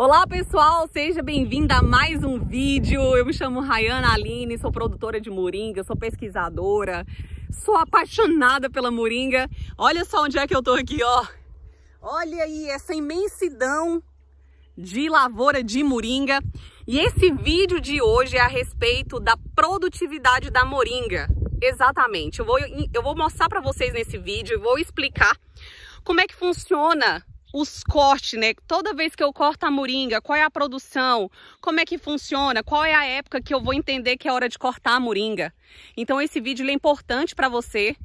Olá pessoal, seja bem-vinda a mais um vídeo. Eu me chamo Rayana Aline, sou produtora de moringa, sou pesquisadora, sou apaixonada pela moringa. Olha só onde é que eu tô aqui, ó. Olha aí essa imensidão de lavoura de moringa. E esse vídeo de hoje é a respeito da produtividade da moringa. Exatamente. Eu vou, eu vou mostrar para vocês nesse vídeo, vou explicar como é que funciona os cortes, né? Toda vez que eu corto a moringa, qual é a produção, como é que funciona, qual é a época que eu vou entender que é hora de cortar a moringa. Então esse vídeo é importante para você,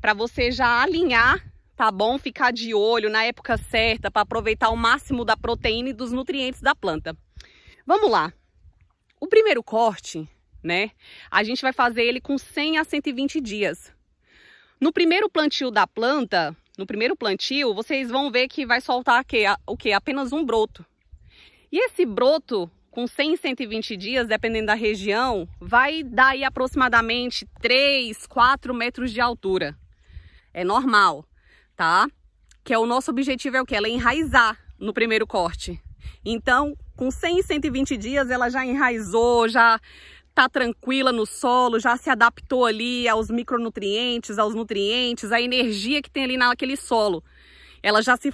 para você já alinhar, tá bom? Ficar de olho na época certa para aproveitar o máximo da proteína e dos nutrientes da planta. Vamos lá. O primeiro corte, né? A gente vai fazer ele com 100 a 120 dias. No primeiro plantio da planta, no primeiro plantio, vocês vão ver que vai soltar que, o que? Apenas um broto. E esse broto, com 100, 120 dias, dependendo da região, vai dar aí aproximadamente 3, 4 metros de altura. É normal, tá? Que é o nosso objetivo é o que? Ela enraizar no primeiro corte. Então, com 100, 120 dias, ela já enraizou, já tá tranquila no solo, já se adaptou ali aos micronutrientes, aos nutrientes, à energia que tem ali naquele solo. Ela já se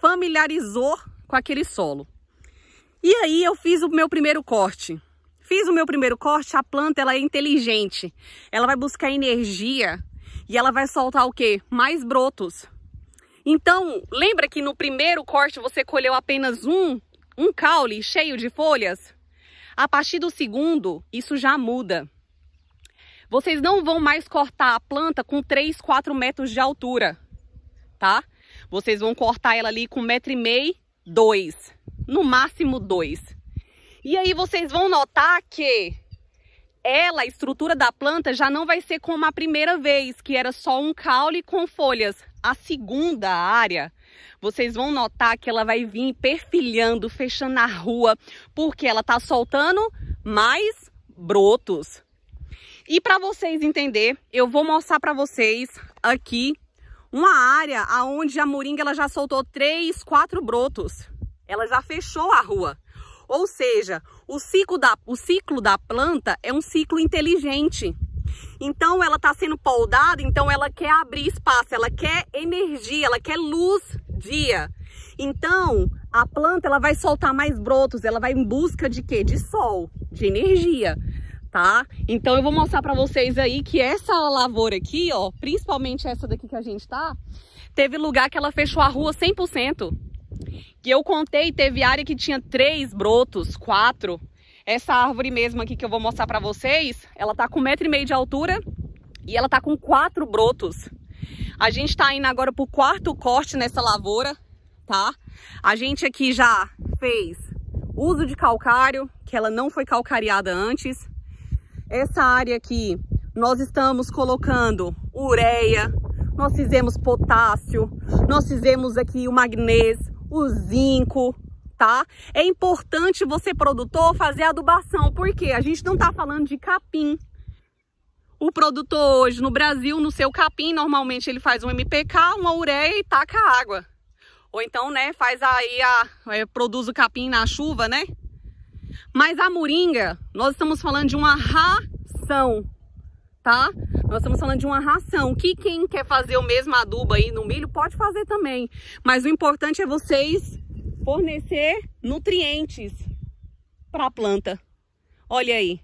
familiarizou com aquele solo. E aí eu fiz o meu primeiro corte. Fiz o meu primeiro corte, a planta ela é inteligente. Ela vai buscar energia e ela vai soltar o quê? Mais brotos. Então, lembra que no primeiro corte você colheu apenas um, um caule cheio de folhas? A partir do segundo, isso já muda. Vocês não vão mais cortar a planta com 3, 4 metros de altura, tá? Vocês vão cortar ela ali com 1,5 metro, e meio, dois, no máximo 2. E aí vocês vão notar que ela, a estrutura da planta, já não vai ser como a primeira vez, que era só um caule com folhas. A segunda área vocês vão notar que ela vai vir perfilhando, fechando a rua, porque ela tá soltando mais brotos. E para vocês entender, eu vou mostrar para vocês aqui uma área aonde a moringa ela já soltou três, quatro brotos. Ela já fechou a rua. Ou seja, o ciclo da, o ciclo da planta é um ciclo inteligente. Então ela está sendo poldada, então ela quer abrir espaço, ela quer energia, ela quer luz dia. Então, a planta ela vai soltar mais brotos, ela vai em busca de quê? De sol, de energia, tá? Então eu vou mostrar para vocês aí que essa lavoura aqui, ó, principalmente essa daqui que a gente tá, teve lugar que ela fechou a rua 100%. Que eu contei, teve área que tinha três brotos, quatro. Essa árvore mesmo aqui que eu vou mostrar para vocês, ela tá com um metro e meio de altura e ela tá com quatro brotos. A gente tá indo agora pro quarto corte nessa lavoura, tá? A gente aqui já fez uso de calcário, que ela não foi calcareada antes. Essa área aqui, nós estamos colocando ureia, nós fizemos potássio, nós fizemos aqui o magnésio, o zinco, tá? É importante você, produtor, fazer adubação, porque a gente não tá falando de capim, o produtor hoje no Brasil, no seu capim, normalmente ele faz um MPK, uma ureia e taca água. Ou então, né, faz aí a. É, produz o capim na chuva, né? Mas a moringa, nós estamos falando de uma ração, tá? Nós estamos falando de uma ração. Que quem quer fazer o mesmo adubo aí no milho pode fazer também. Mas o importante é vocês fornecer nutrientes para a planta. Olha aí.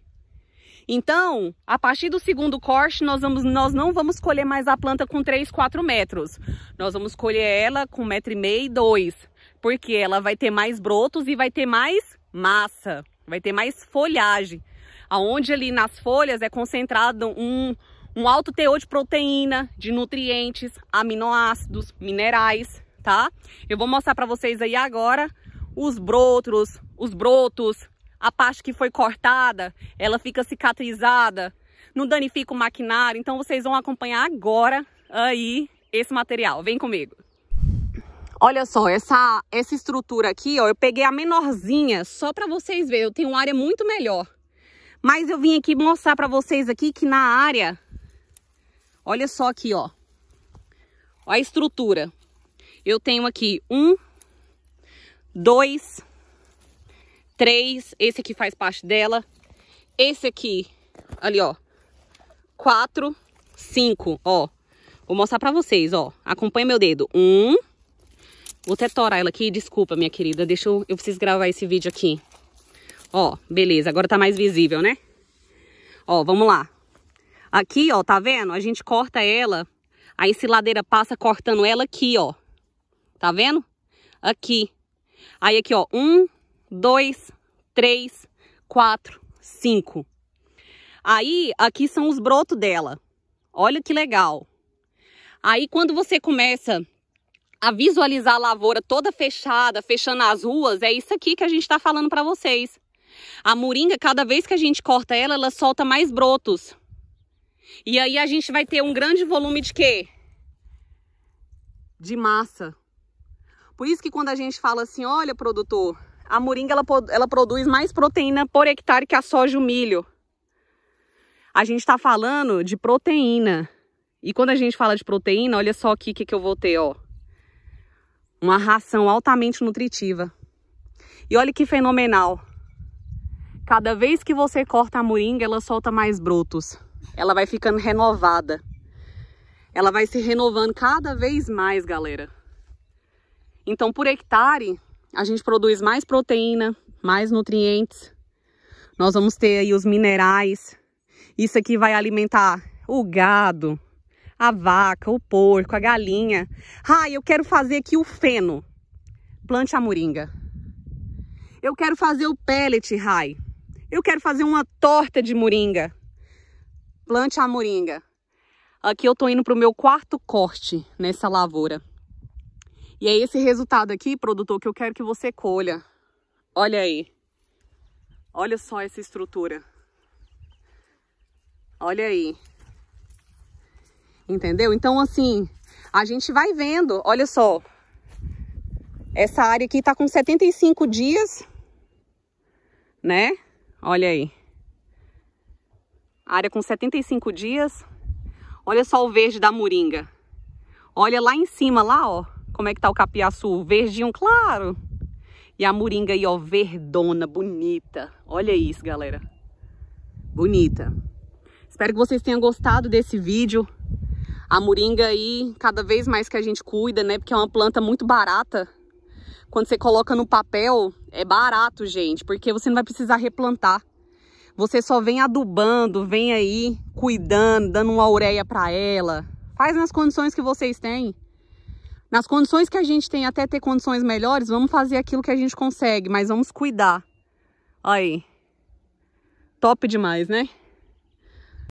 Então, a partir do segundo corte, nós, vamos, nós não vamos colher mais a planta com 3, 4 metros. Nós vamos colher ela com 1,5m e 2, porque ela vai ter mais brotos e vai ter mais massa, vai ter mais folhagem. Aonde ali nas folhas é concentrado um, um alto teor de proteína, de nutrientes, aminoácidos, minerais, tá? Eu vou mostrar para vocês aí agora os brotos, os brotos, a parte que foi cortada, ela fica cicatrizada, não danifica o maquinário. Então vocês vão acompanhar agora aí esse material. Vem comigo. Olha só, essa, essa estrutura aqui, ó, eu peguei a menorzinha só para vocês verem. Eu tenho uma área muito melhor. Mas eu vim aqui mostrar para vocês aqui que na área, olha só aqui, ó. ó a estrutura. Eu tenho aqui um, dois, três, esse aqui faz parte dela, esse aqui, ali ó, quatro, cinco, ó. Vou mostrar pra vocês, ó, acompanha meu dedo, um, vou até torar ela aqui, desculpa minha querida, deixa eu, eu preciso gravar esse vídeo aqui. Ó, beleza, agora tá mais visível, né? Ó, vamos lá. Aqui, ó, tá vendo? A gente corta ela, aí se ladeira passa cortando ela aqui, ó. Tá vendo? Aqui. Aí aqui, ó, um, dois, três, quatro, cinco. Aí, aqui são os brotos dela. Olha que legal. Aí, quando você começa a visualizar a lavoura toda fechada, fechando as ruas, é isso aqui que a gente está falando para vocês. A moringa, cada vez que a gente corta ela, ela solta mais brotos. E aí a gente vai ter um grande volume de quê? De massa. Por isso que quando a gente fala assim, olha, produtor, a moringa ela, ela produz mais proteína por hectare que a soja e o milho. A gente está falando de proteína. E quando a gente fala de proteína, olha só aqui o que, que eu vou ter, ó. Uma ração altamente nutritiva. E olha que fenomenal. Cada vez que você corta a moringa, ela solta mais brotos. Ela vai ficando renovada. Ela vai se renovando cada vez mais, galera. Então, por hectare, a gente produz mais proteína, mais nutrientes. Nós vamos ter aí os minerais. Isso aqui vai alimentar o gado, a vaca, o porco, a galinha. Ah, eu quero fazer aqui o feno. Plante a moringa. Eu quero fazer o pellet, Rai. Eu quero fazer uma torta de moringa. Plante a moringa. Aqui eu tô indo pro meu quarto corte nessa lavoura. E é esse resultado aqui, produtor, que eu quero que você colha. Olha aí. Olha só essa estrutura. Olha aí. Entendeu? Então, assim, a gente vai vendo. Olha só. Essa área aqui tá com 75 dias, né? Olha aí. área com 75 dias. Olha só o verde da moringa. Olha lá em cima, lá, ó. Como é que tá o capiaçu? Verdinho claro. E a moringa aí, ó, verdona, bonita. Olha isso, galera. Bonita. Espero que vocês tenham gostado desse vídeo. A moringa aí, cada vez mais que a gente cuida, né? Porque é uma planta muito barata. Quando você coloca no papel, é barato, gente. Porque você não vai precisar replantar. Você só vem adubando, vem aí cuidando, dando uma ureia para ela. Faz nas condições que vocês têm. Nas condições que a gente tem, até ter condições melhores, vamos fazer aquilo que a gente consegue, mas vamos cuidar. Aí. Top demais, né?